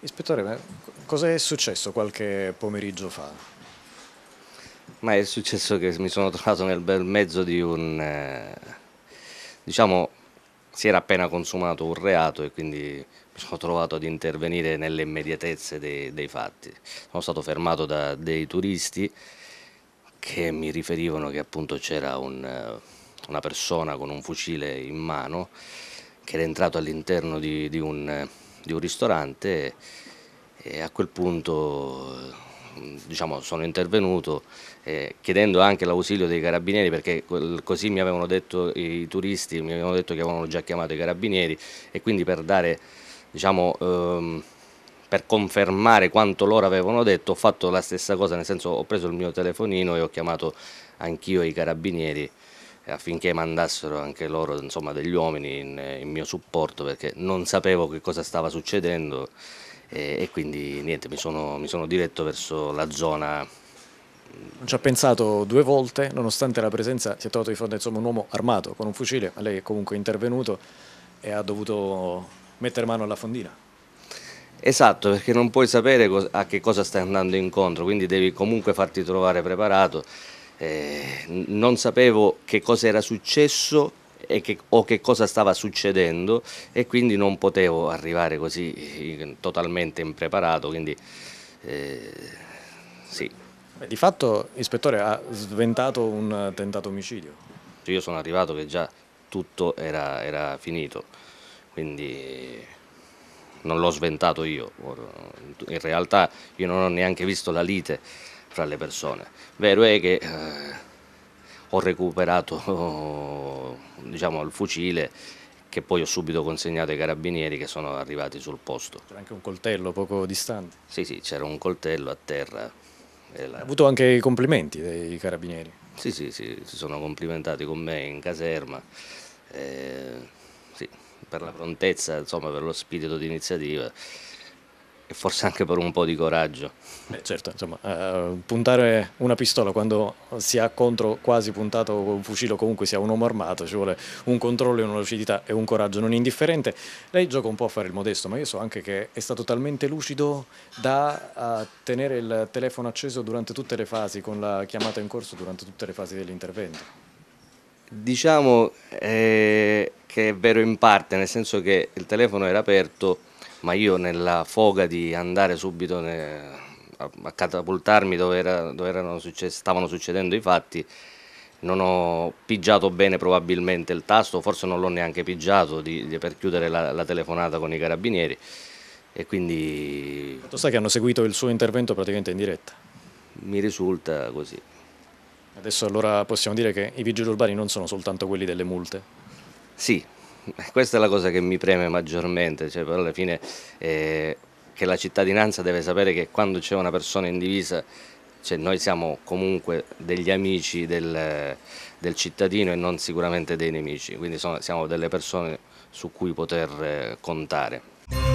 Ispettore, cosa è successo qualche pomeriggio fa? Ma è successo che mi sono trovato nel bel mezzo di un... Eh, diciamo, si era appena consumato un reato e quindi mi sono trovato ad intervenire nelle immediatezze dei, dei fatti. Sono stato fermato da dei turisti che mi riferivano che appunto c'era un, eh, una persona con un fucile in mano che era entrato all'interno di, di un eh, di un ristorante e a quel punto diciamo, sono intervenuto eh, chiedendo anche l'ausilio dei carabinieri perché così mi avevano detto i turisti, mi avevano detto che avevano già chiamato i carabinieri e quindi per dare, diciamo, ehm, per confermare quanto loro avevano detto ho fatto la stessa cosa, nel senso ho preso il mio telefonino e ho chiamato anch'io i carabinieri eh, affinché mandassero anche loro insomma, degli uomini in, eh, in, mio supporto perché non sapevo che cosa stava succedendo e, e quindi niente, mi sono, mi sono diretto verso la zona non ci ha pensato due volte, nonostante la presenza si è trovato di fronte insomma, un uomo armato con un fucile, ma lei è comunque intervenuto e ha dovuto mettere mano alla fondina. Esatto, perché non puoi sapere a che cosa stai andando incontro, quindi devi comunque farti trovare preparato eh, non sapevo che cosa era successo che, o che cosa stava succedendo e quindi non potevo arrivare così eh, totalmente impreparato, quindi eh, sì. di fatto, ispettore, ha sventato un tentato omicidio. Io sono arrivato che già tutto era, era finito, quindi non l'ho sventato io. In realtà io non ho neanche visto la lite fra le persone. Vero è che eh, ho recuperato diciamo, il fucile che poi ho subito consegnato ai carabinieri che sono arrivati sul posto. C'era anche un coltello poco distante? Sì, sì, c'era un coltello a terra. La... Ha avuto anche i complimenti dei carabinieri? Sì, sì, sì, si sono complimentati con me in caserma. Eh, sì, per la prontezza, insomma, per lo spirito di iniziativa e forse anche per un po' di coraggio. Beh, certo, insomma, eh, puntare una pistola quando si ha contro quasi puntato un fucile o comunque sia un uomo armato, ci vuole un controllo e una lucidità e un coraggio non indifferente. Lei gioca un po' a fare il modesto, ma io so anche che è stato talmente lucido da eh, tenere il telefono acceso durante tutte le fasi, con la chiamata in corso durante tutte le fasi dell'intervento. Diciamo eh, che è vero in parte, nel senso che il telefono era aperto ma io nella foga di andare subito a catapultarmi dove, era, dove success, stavano succedendo i fatti, non ho pigiato bene probabilmente il tasto, forse non l'ho neanche pigiato di, di, per chiudere la, la, telefonata con i carabinieri e quindi... Tu sai che hanno seguito il suo intervento praticamente in diretta? Mi risulta così. Adesso allora possiamo dire che i vigili urbani non sono soltanto quelli delle multe? Sì, questa è la cosa che mi preme maggiormente, cioè, però alla fine eh, che la cittadinanza deve sapere che quando c'è una persona in divisa cioè, noi siamo comunque degli amici del, del, cittadino e non sicuramente dei nemici, quindi sono, siamo delle persone su cui poter eh, contare.